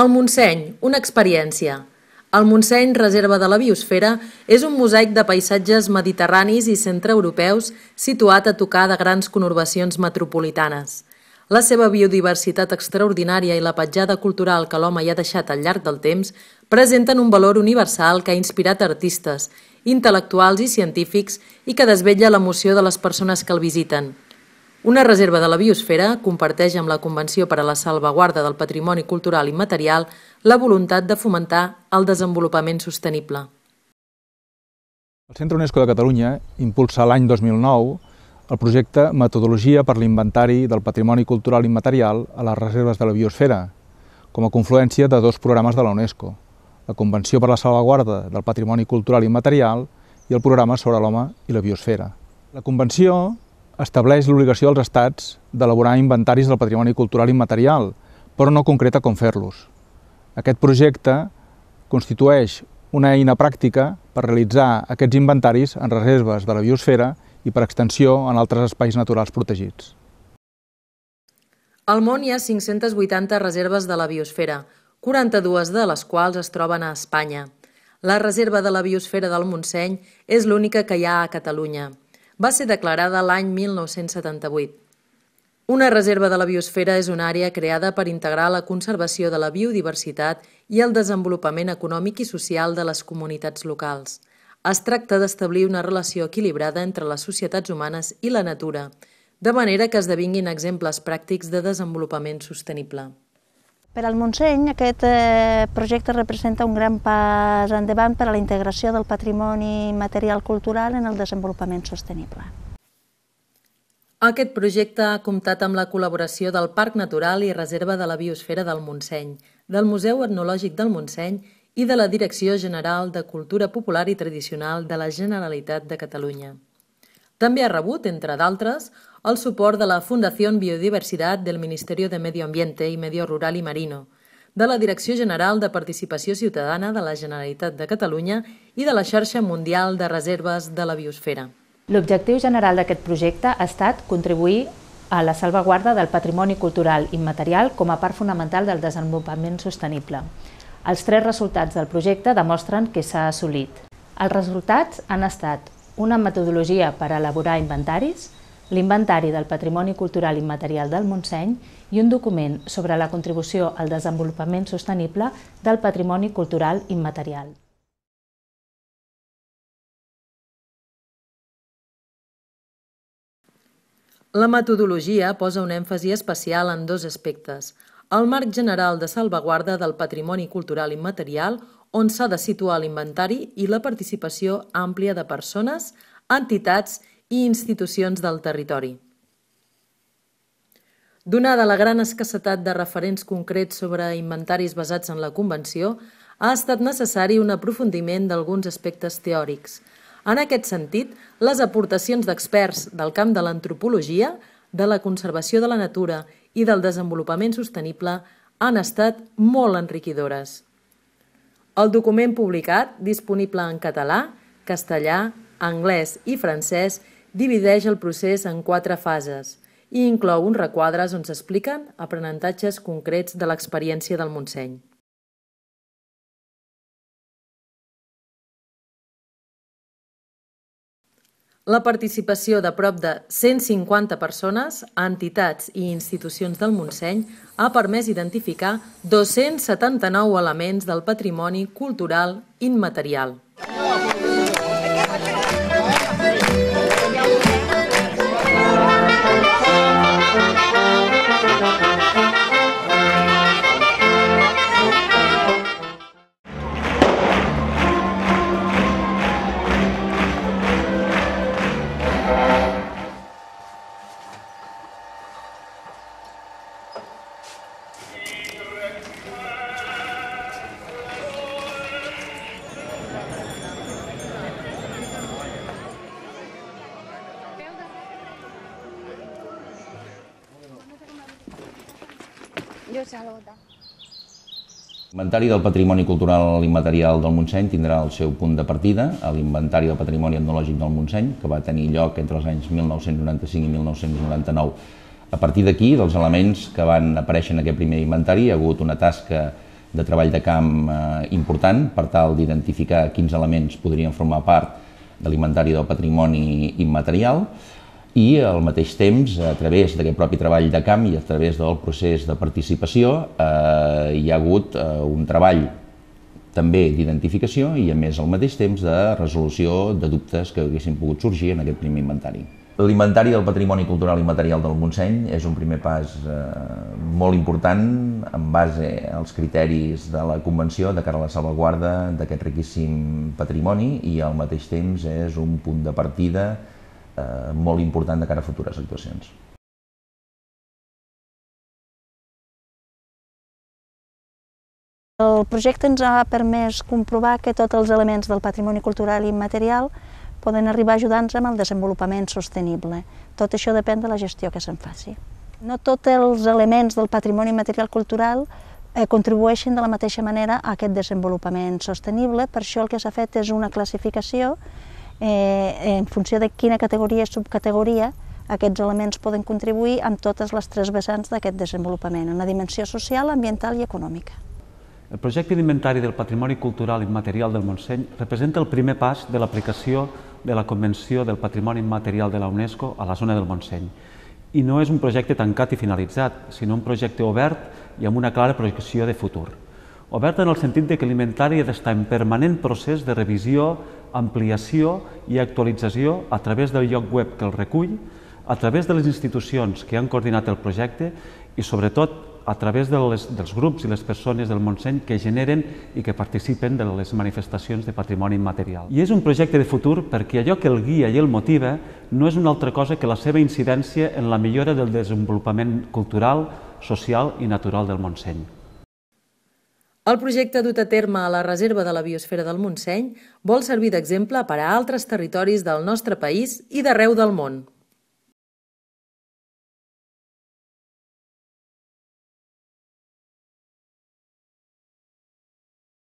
El Montseny, una experiència. El Montseny, reserva de la biosfera, és un mosaic de paisatges mediterranis i centreeuropeus situat a tocar de grans conurbacions metropolitanes. La seva biodiversitat extraordinària i la petjada cultural que l'home hi ha deixat al llarg del temps presenten un valor universal que ha inspirat artistes, intel·lectuals i científics i que desvetlla l'emoció de les persones que el visiten – una reserva de la biosfera comparteix amb la Convenció per a la Salvaguarda del Patrimoni Cultural Immaterial la voluntat de fomentar el desenvolupament sostenible. El Centre UNESCO de Catalunya impulsa l'any 2009 el projecte Metodologia per l'inventari del patrimoni cultural immaterial a les reserves de la biosfera, com a confluència de dos programes de la UNESCO, la Convenció per la Salvaguarda del Patrimoni Cultural Immaterial i el programa sobre l'home i la biosfera. La Convenció estableix l'obligació als estats d'elaborar inventaris del patrimoni cultural immaterial, però no concreta com fer-los. Aquest projecte constitueix una eina pràctica per realitzar aquests inventaris en reserves de la biosfera i per extensió en altres espais naturals protegits. Al món hi ha 580 reserves de la biosfera, 42 de les quals es troben a Espanya. La reserva de la biosfera del Montseny és l'única que hi ha a Catalunya va ser declarada l'any 1978. Una reserva de la biosfera és una àrea creada per integrar la conservació de la biodiversitat i el desenvolupament econòmic i social de les comunitats locals. Es tracta d'establir una relació equilibrada entre les societats humanes i la natura, de manera que esdevinguin exemples pràctics de desenvolupament sostenible. Per al Montseny aquest eh, projecte representa un gran pas endavant per a la integració del patrimoni material cultural en el desenvolupament sostenible. Aquest projecte ha comptat amb la col·laboració del Parc Natural i Reserva de la Biosfera del Montseny, del Museu Etnològic del Montseny i de la Direcció General de Cultura Popular i Tradicional de la Generalitat de Catalunya. També ha rebut, entre d'altres, el suport de la Fundació Biodiversitat del Ministeri de Medi Ambiente i Medio Rural i Marino, de la Direcció General de Participació Ciutadana de la Generalitat de Catalunya i de la Xarxa Mundial de Reserves de la Biosfera. L'objectiu general d'aquest projecte ha estat contribuir a la salvaguarda del patrimoni cultural immaterial com a part fonamental del desenvolupament sostenible. Els tres resultats del projecte demostren que s'ha assolit. Els resultats han estat una metodologia per elaborar inventaris, l'inventari del patrimoni cultural immaterial del Montseny i un document sobre la contribució al desenvolupament sostenible del patrimoni cultural immaterial. La metodologia posa un èmfasi especial en dos aspectes, el marc general de salvaguarda del patrimoni cultural immaterial on s'ha de situar l'inventari i la participació àmplia de persones, entitats i institucions del territori. Donada la gran escassetat de referents concrets sobre inventaris basats en la Convenció, ha estat necessari un aprofundiment d'alguns aspectes teòrics. En aquest sentit, les aportacions d'experts del camp de l'antropologia, de la conservació de la natura i del desenvolupament sostenible han estat molt enriquidores. El document publicat, disponible en català, castellà, anglès i francès, divideix el procés en quatre fases i inclou uns requadres on s'expliquen aprenentatges concrets de l'experiència del Montseny. la participació de prop de 150 persones, entitats i institucions del Montseny ha permès identificar 279 elements del patrimoni cultural immaterial. L'inventari del patrimoni cultural immaterial del Montseny tindrà el seu punt de partida a l'inventari del patrimoni etnològic del Montseny, que va tenir lloc entre els anys 1995 i 1999 a partir d'aquí, dels elements que van aparèixer en aquest primer inventari, hi ha hagut una tasca de treball de camp eh, important per tal d'identificar quins elements podrien formar part de l'inventari del patrimoni immaterial i al mateix temps, a través d'aquest propi treball de camp i a través del procés de participació, eh, hi ha hagut eh, un treball també d'identificació i, a més, al mateix temps, de resolució de dubtes que haguessin pogut sorgir en aquest primer inventari. L'inventari del patrimoni cultural i material del Montseny és un primer pas eh, molt important en base als criteris de la Convenció de cara a la salvaguarda d'aquest riquíssim patrimoni i al mateix temps és un punt de partida eh, molt important de cara a futures actuacions. El projecte ens ha permès comprovar que tots els elements del patrimoni cultural i immaterial poden arribar a ajudar-nos amb el desenvolupament sostenible. Tot això depèn de la gestió que se'n faci. No tots els elements del patrimoni material cultural eh, contribueixen de la mateixa manera a aquest desenvolupament sostenible, per això el que s'ha fet és una classificació eh, en funció de quina categoria i subcategoria aquests elements poden contribuir amb totes les tres vessants d'aquest desenvolupament, en la dimensió social, ambiental i econòmica. El projecte d'inventari del patrimoni cultural immaterial del Montseny representa el primer pas de l'aplicació de la Convenció del Patrimoni Immaterial de la UNESCO a la zona del Montseny. I no és un projecte tancat i finalitzat, sinó un projecte obert i amb una clara projecció de futur. Obert en el sentit de que l'inventari ha d'estar en permanent procés de revisió, ampliació i actualització a través del lloc web que el recull, a través de les institucions que han coordinat el projecte i, sobretot, a través de les, dels grups i les persones del Montseny que generen i que participen de les manifestacions de patrimoni immaterial. I és un projecte de futur perquè allò que el guia i el motiva no és una altra cosa que la seva incidència en la millora del desenvolupament cultural, social i natural del Montseny. El projecte dut a terme a la Reserva de la Biosfera del Montseny vol servir d'exemple per a altres territoris del nostre país i d'arreu del món.